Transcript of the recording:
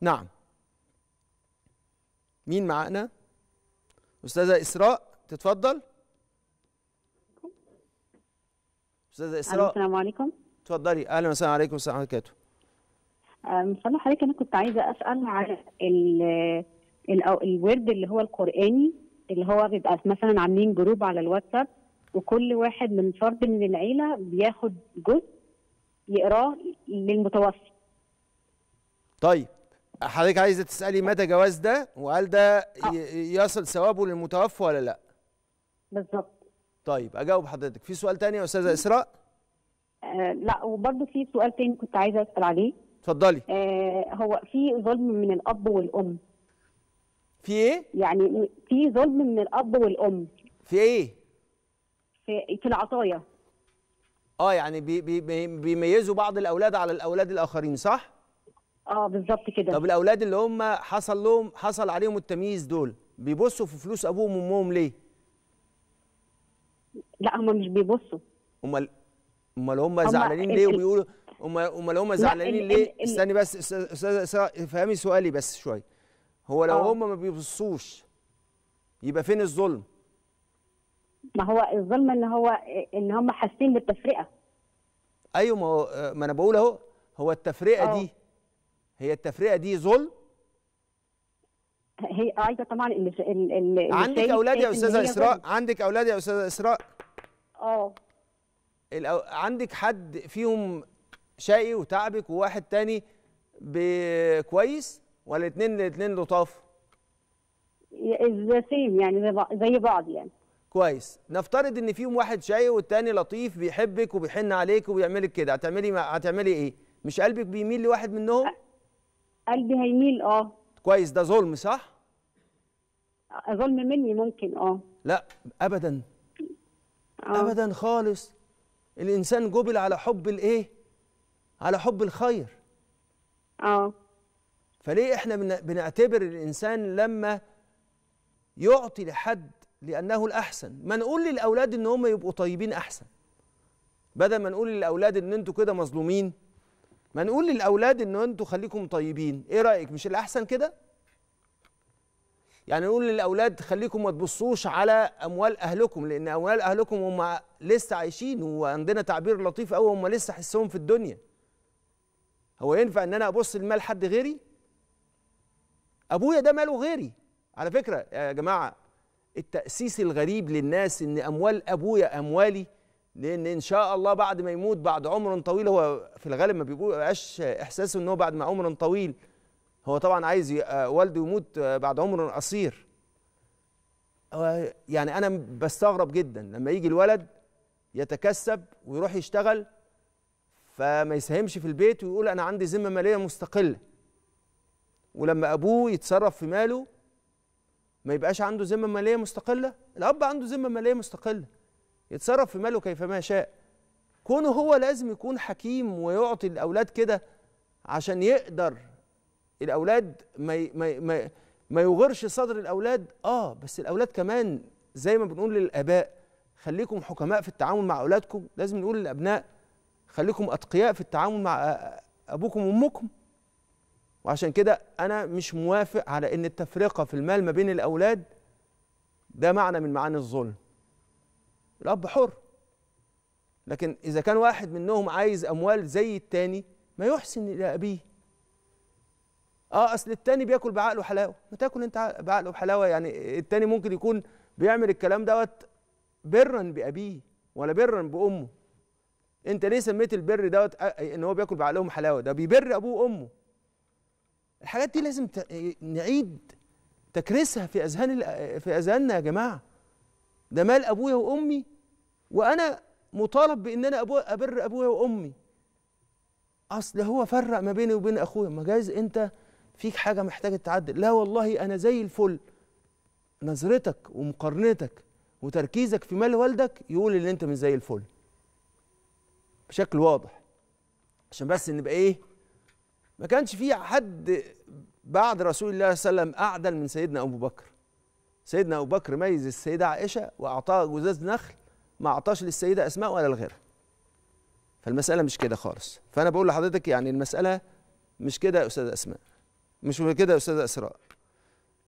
نعم مين معانا استاذه اسراء تتفضل استاذه اسراء السلام عليكم اتفضلي اهلا وسهلا عليكم السلام وبركاته مصطفى حضرتك انا كنت عايزه اسال على الورد اللي هو القراني اللي هو بيبقى مثلا عاملين جروب على الواتساب وكل واحد من فرد من العيله بياخد جزء يقراه للمتوفي. طيب حضرتك عايزه تسالي مدى جواز ده وهل ده آه. يصل ثوابه للمتوفى ولا لا بالظبط طيب اجاوب حضرتك في سؤال تاني يا استاذه اسراء آه لا وبرده في سؤال تاني كنت عايزه اسال عليه اتفضلي آه هو في ظلم من الاب والام في ايه يعني في ظلم من الاب والام في ايه في في العطايا اه يعني بي بي بيميزوا بعض الاولاد على الاولاد الاخرين صح اه بالظبط كده طب الاولاد اللي هم حصل لهم حصل عليهم التمييز دول بيبصوا في فلوس ابوهم وامهم ليه لا هم مش بيبصوا امال امال هم زعلانين ليه وبيقولوا امال امال هم زعلانين ليه استني بس افهمي سؤالي بس شويه هو لو آه. هم ما بيبصوش يبقى فين الظلم ما هو الظلم ان هو ان هم حاسين بالتفرقه ايوه ما, ما انا بقول اهو هو التفرقه أوه. دي هي التفرقه دي ظلم هي عايزه طبعا ان ال... ال... عندك اولاد يا استاذه اسراء عندك اولاد يا استاذه اسراء اه الأو... عندك حد فيهم شقي وتعبك وواحد تاني ب... كويس ولا اتنين الاتنين لطاف سيم يعني زي بعض يعني كويس نفترض ان فيهم واحد شقي والتاني لطيف بيحبك وبيحن عليك وبيعملك كده هتعملي هتعملي ايه مش قلبك بيميل لواحد منهم أ... قلبي هيميل اه كويس ده ظلم صح آه، ظلم مني ممكن اه لا ابدا أوه. ابدا خالص الانسان جبل على حب الايه على حب الخير اه فليه احنا بنعتبر الانسان لما يعطي لحد لانه الاحسن ما نقول للاولاد ان هم يبقوا طيبين احسن بدل ما نقول للاولاد ان انتوا كده مظلومين ما نقول للاولاد ان انتوا خليكم طيبين ايه رايك مش الاحسن كده يعني نقول للاولاد خليكم ما تبصوش على اموال اهلكم لان اموال اهلكم هم لسه عايشين وعندنا تعبير لطيف قوي هم لسه حسهم في الدنيا هو ينفع ان انا ابص لمال حد غيري ابويا ده ماله غيري على فكره يا جماعه التاسيس الغريب للناس ان اموال ابويا اموالي لان ان شاء الله بعد ما يموت بعد عمر طويل هو في الغالب ما بيبقاش احساسه ان هو بعد ما عمر طويل هو طبعا عايز آه، والده يموت آه، بعد عمر قصير يعني انا بستغرب جدا لما يجي الولد يتكسب ويروح يشتغل فما يساهمش في البيت ويقول انا عندي ذمه ماليه مستقله ولما ابوه يتصرف في ماله ما يبقاش عنده ذمه ماليه مستقله الاب عنده ذمه ماليه مستقله يتصرف في ماله كيفما شاء كونه هو لازم يكون حكيم ويعطي الأولاد كده عشان يقدر الأولاد ما ما ما, ما يغرش صدر الأولاد آه بس الأولاد كمان زي ما بنقول للآباء خليكم حكماء في التعامل مع أولادكم لازم نقول للأبناء خليكم أتقياء في التعامل مع أبوكم وأمكم وعشان كده أنا مش موافق على إن التفرقة في المال ما بين الأولاد ده معنى من معاني الظلم الاب حر لكن اذا كان واحد منهم عايز اموال زي التاني ما يحسن الى ابيه اه اصل التاني بياكل بعقله حلاوه ما تاكل انت بعقله حلاوه يعني التاني ممكن يكون بيعمل الكلام دوت برا بابيه ولا برا بامه انت ليه سميت البر دوت ان هو بياكل بعقلهم حلاوه ده بيبر ابوه وامه الحاجات دي لازم نعيد تكريسها في اذهان في اذهاننا يا جماعه ده مال أبويا وأمي وأنا مطالب بإن أنا أبويا أبر أبويا وأمي أصل هو فرق ما بيني وبين أخويا ما جايز أنت فيك حاجة محتاجة تتعدل لا والله أنا زي الفل نظرتك ومقارنتك وتركيزك في مال والدك يقول ان انت مش زي الفل بشكل واضح عشان بس نبقى ايه ما كانش في حد بعد رسول الله صلى الله عليه وسلم اعدل من سيدنا ابو بكر سيدنا أبو بكر ميز السيدة عائشة وأعطاها جزاز نخل ما أعطاش للسيدة أسماء ولا لغيرها فالمسألة مش كده خالص فأنا بقول لحضرتك يعني المسألة مش كده يا أستاذة أسماء مش كده يا أستاذة إسراء